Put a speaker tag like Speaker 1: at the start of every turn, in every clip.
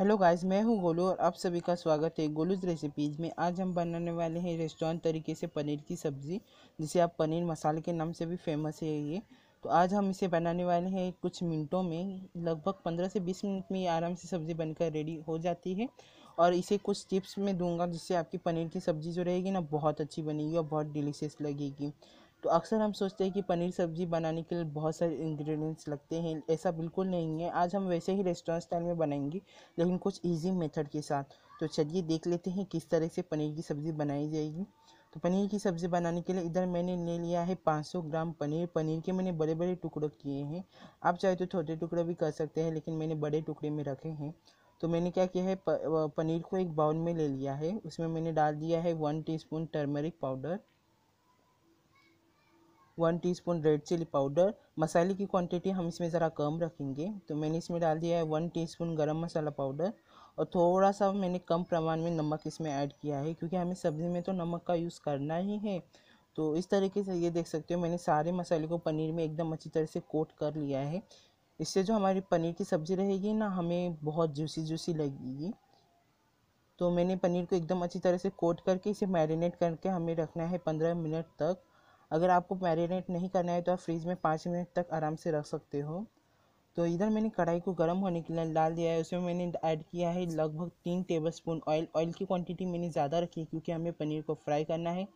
Speaker 1: hello guys मैं हूं गोलू और आप सभी का स्वागत है गोलूज रेसिपीज़ में आज हम बनाने वाले हैं रेस्टोरेंट तरीके से पनीर की सब्ज़ी जिसे आप पनीर मसाले के नाम से भी फेमस है ये तो आज हम इसे बनाने वाले हैं कुछ मिनटों में लगभग पंद्रह से बीस मिनट में ये आराम से सब्ज़ी बनकर रेडी हो जाती है और इसे कुछ टिप्स में दूंगा जिससे आपकी पनीर की सब्ज़ी जो रहेगी ना बहुत अच्छी बनेगी और बहुत डिलीशियस लगेगी तो अक्सर हम सोचते हैं कि पनीर सब्ज़ी बनाने के लिए बहुत सारे इंग्रेडिएंट्स लगते हैं ऐसा बिल्कुल नहीं है आज हम वैसे ही रेस्टोरेंट स्टाइल में बनाएंगे लेकिन कुछ इजी मेथड के साथ तो चलिए देख लेते हैं किस तरह से पनीर की सब्ज़ी बनाई जाएगी तो पनीर की सब्ज़ी बनाने के लिए इधर मैंने ले लिया है 500 ग्राम पनीर पनीर के मैंने बड़े बड़े टुकड़े किए हैं आप चाहे तो छोटे टुकड़े भी कर सकते हैं लेकिन मैंने बड़े टुकड़े में रखे हैं तो मैंने क्या किया है पनीर को एक बाउल में ले लिया है उसमें मैंने डाल दिया है one teaspoon turmeric powder one teaspoon red chilli powder मसाले की क्वांटिटी हम इसमें ज़रा कम रखेंगे तो मैंने इसमें डाल दिया है वन टीस्पून गरम मसाला पाउडर और थोड़ा सा मैंने कम प्रमाण में नमक इसमें ऐड किया है क्योंकि हमें सब्ज़ी में तो नमक का यूज़ करना ही है तो इस तरीके से ये देख सकते हो मैंने सारे मसाले को पनीर में एकदम अच्छी तरह से कोट कर लिया है इससे जो हमारी पनीर की सब्ज़ी रहेगी ना हमें बहुत जूसी जूसी लगेगी तो मैंने पनीर को एकदम अच्छी तरह से कोट करके इसे मैरिनेट करके हमें रखना है पंद्रह मिनट तक अगर आपको मैरिनेट नहीं करना है तो आप फ्रीज में पाँच मिनट तक आराम से रख सकते हो तो इधर मैंने कढ़ाई को गर्म होने के लिए डाल दिया है उसमें मैंने ऐड किया है लगभग तीन टेबल स्पून ऑयल ऑयल की क्वांटिटी मैंने ज़्यादा रखी क्योंकि हमें पनीर को फ्राई करना है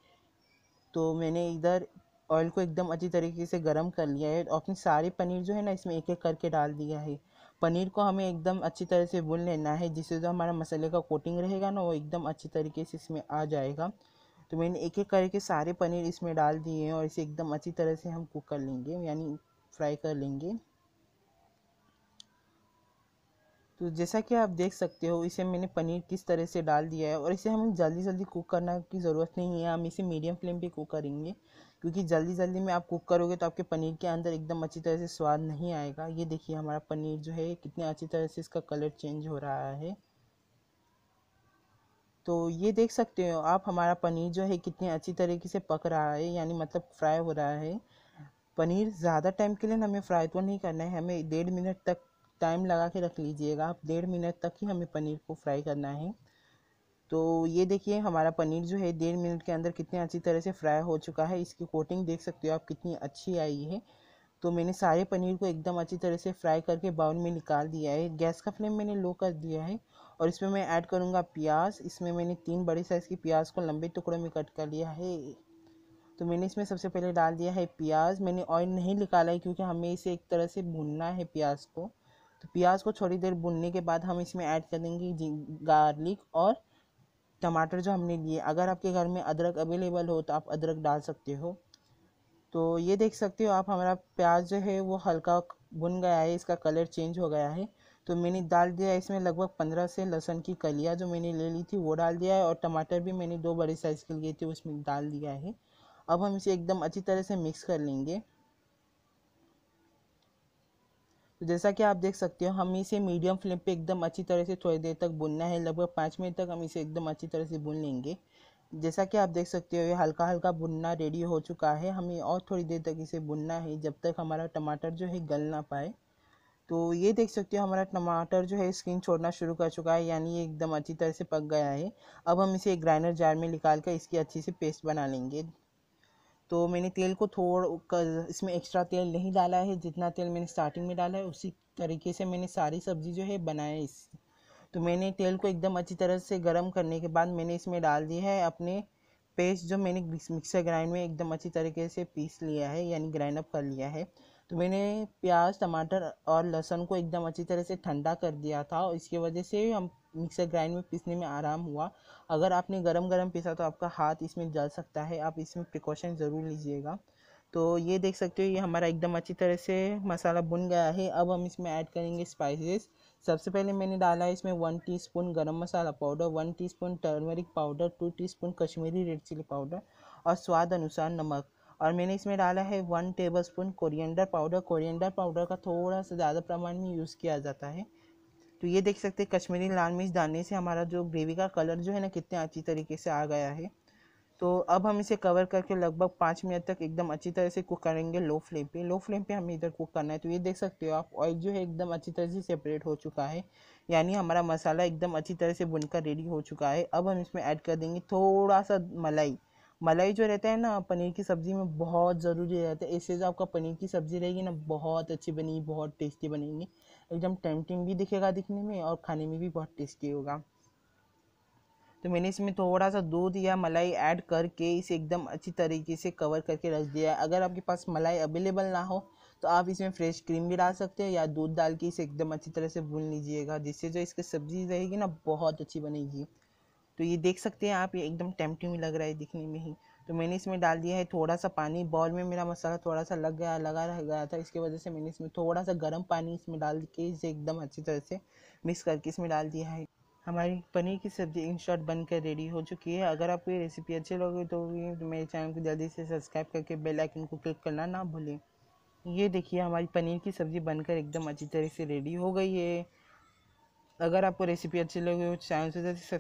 Speaker 1: तो मैंने इधर ऑयल को एकदम अच्छी तरीके से गर्म कर लिया है और अपने सारे पनीर जो है ना इसमें एक एक करके डाल दिया है पनीर को हमें एकदम अच्छी तरह से भून लेना है जिससे जो हमारा मसाले का कोटिंग रहेगा ना वो एकदम अच्छी तरीके से इसमें आ जाएगा तो मैंने एक एक करके सारे पनीर इसमें डाल दिए हैं और इसे एकदम अच्छी तरह से हम कुक कर लेंगे यानी फ्राई कर लेंगे तो जैसा कि आप देख सकते हो इसे मैंने पनीर किस तरह से डाल दिया है और इसे हमें जल्दी जल्दी कुक करना की ज़रूरत नहीं है हम इसे मीडियम फ्लेम पे कुक करेंगे क्योंकि जल्दी जल्दी में आप कुक करोगे तो आपके पनीर के अंदर एकदम अच्छी तरह से स्वाद नहीं आएगा ये देखिए हमारा पनीर जो है कितने अच्छी तरह से इसका कलर चेंज हो रहा है तो ये देख सकते हो आप हमारा पनीर जो है कितने अच्छी तरीके से पक रहा है यानी मतलब फ्राई हो रहा है पनीर ज़्यादा टाइम के लिए हमें फ्राई तो नहीं करना है हमें डेढ़ मिनट तक टाइम लगा के रख लीजिएगा आप डेढ़ मिनट तक ही हमें पनीर को फ्राई करना है तो ये देखिए हमारा पनीर जो है डेढ़ मिनट के अंदर कितने अच्छी तरह से फ्राई हो चुका है इसकी कोटिंग देख सकते हो आप कितनी अच्छी आई है तो मैंने सारे पनीर को एकदम अच्छी तरह से फ्राई करके बाउल में निकाल दिया है गैस का फ्लेम मैंने लो कर दिया है और इसमें मैं ऐड करूँगा प्याज इसमें मैंने तीन बड़ी साइज़ की प्याज को लंबे टुकड़ों में कट कर लिया है तो मैंने इसमें सबसे पहले डाल दिया है प्याज मैंने ऑयल नहीं निकाला है क्योंकि हमें इसे एक तरह से भूनना है प्याज को तो प्याज को थोड़ी देर भूनने के बाद हम इसमें ऐड कर देंगे गार्लिक और टमाटर जो हमने लिए अगर आपके घर में अदरक अवेलेबल हो तो आप अदरक डाल सकते हो तो ये देख सकते हो आप हमारा प्याज जो है वो हल्का भुन गया है इसका कलर चेंज हो गया है तो मैंने डाल दिया है इसमें लगभग पंद्रह से लहसुन की कलियाँ जो मैंने ले ली थी वो डाल दिया है और टमाटर भी मैंने दो बड़े साइज़ के लिए थे उसमें डाल दिया है अब हम इसे एकदम अच्छी तरह से मिक्स कर लेंगे तो जैसा कि आप देख सकते हो हम इसे मीडियम फ्लेम पे एकदम अच्छी तरह से थोड़ी देर तक भुनना है लगभग पाँच मिनट तक हम इसे एकदम अच्छी तरह से बुन लेंगे जैसा कि आप देख सकते हो ये हल्का हल्का भुनना रेडी हो चुका है हमें और थोड़ी देर तक इसे भुनना है जब तक हमारा टमाटर जो है गल ना पाए तो ये देख सकते हो हमारा टमाटर जो है स्किन छोड़ना शुरू कर चुका है यानी ये एकदम अच्छी तरह से पक गया है अब हम इसे एक ग्राइंडर जार में निकाल कर इसकी अच्छी से पेस्ट बना लेंगे तो मैंने तेल को थोड़ा इसमें एक्स्ट्रा तेल नहीं डाला है जितना तेल मैंने स्टार्टिंग में डाला है उसी तरीके से मैंने सारी सब्ज़ी जो है बनाया इस तो मैंने तेल को एकदम अच्छी तरह से गर्म करने के बाद मैंने इसमें डाल दिया है अपने पेस्ट जो मैंने मिक्सर ग्राइंड में एकदम अच्छी तरीके से पीस लिया है यानी ग्राइंड अप कर लिया है तो मैंने प्याज टमाटर और लहसुन को एकदम अच्छी तरह से ठंडा कर दिया था और इसकी वजह से हम मिक्सर ग्राइंड में पीसने में आराम हुआ अगर आपने गरम गरम पीसा तो आपका हाथ इसमें जल सकता है आप इसमें प्रिकॉशन ज़रूर लीजिएगा तो ये देख सकते हो ये हमारा एकदम अच्छी तरह से मसाला बुन गया है अब हम इसमें ऐड करेंगे स्पाइसेस सबसे पहले मैंने डाला है इसमें वन टी स्पून मसाला powder one tea turmeric powder two tea Kashmiri red chilli powder और स्वाद अनुसार नमक और मैंने इसमें डाला है one tablespoon coriander powder coriander powder का थोड़ा सा ज़्यादा प्रमाण में यूज़ किया जाता है तो ये देख सकते हैं कश्मीरी लाल मिर्च डालने से हमारा जो ग्रेवी का कलर जो है ना कितने अच्छी तरीके से आ गया है तो अब हम इसे कवर करके लगभग पाँच मिनट तक एकदम अच्छी तरह से कुक करेंगे लो फ्लेम पे लो फ्लेम पे हमें इधर कुक करना है तो ये देख सकते हो आप ऑयल जो है एकदम अच्छी तरह से सेपरेट हो चुका है यानी हमारा मसाला एकदम अच्छी तरह से बुनकर रेडी हो चुका है अब हम इसमें ऐड कर देंगे थोड़ा सा मलाई मलाई जो रहता है ना पनीर की सब्ज़ी में बहुत ज़रूरी रहता है इससे जो आपका पनीर की सब्ज़ी रहेगी ना बहुत अच्छी बनेगी बहुत टेस्टी बनेगी एकदम टेम्पटिंग भी दिखेगा दिखने में और खाने में भी बहुत टेस्टी होगा तो मैंने इसमें थोड़ा सा दूध या मलाई ऐड करके इसे एकदम अच्छी तरीके से कवर करके रख दिया है अगर आपके पास मलाई अवेलेबल ना हो तो आप इसमें फ्रेश क्रीम भी डाल सकते हैं या दूध डाल के इसे एकदम अच्छी तरह से भून लीजिएगा जिससे जो इसकी सब्ज़ी रहेगी ना बहुत अच्छी बनेगी तो ये देख सकते हैं आप ये एकदम टेम्पटिंग लग रहा है दिखने में ही तो मैंने इसमें डाल दिया है थोड़ा सा पानी बॉल में मेरा मसाला थोड़ा सा लग गया लगा रह गया था इसकी वजह से मैंने इसमें थोड़ा सा गर्म पानी इसमें डाल के इसे एकदम अच्छी तरह से मिक्स करके इसमें डाल दिया है हमारी पनीर की सब्ज़ी इन शॉर्ट बनकर रेडी हो चुकी है अगर आपको ये रेसिपी अच्छी लगे तो मेरे चैनल को जल्दी से सब्सक्राइब करके बेल आइकन को क्लिक करना ना भूलें ये देखिए हमारी पनीर की सब्ज़ी बनकर एकदम अच्छी तरह से रेडी हो गई है अगर आपको रेसिपी अच्छी लगे तो चैनल से जल्दी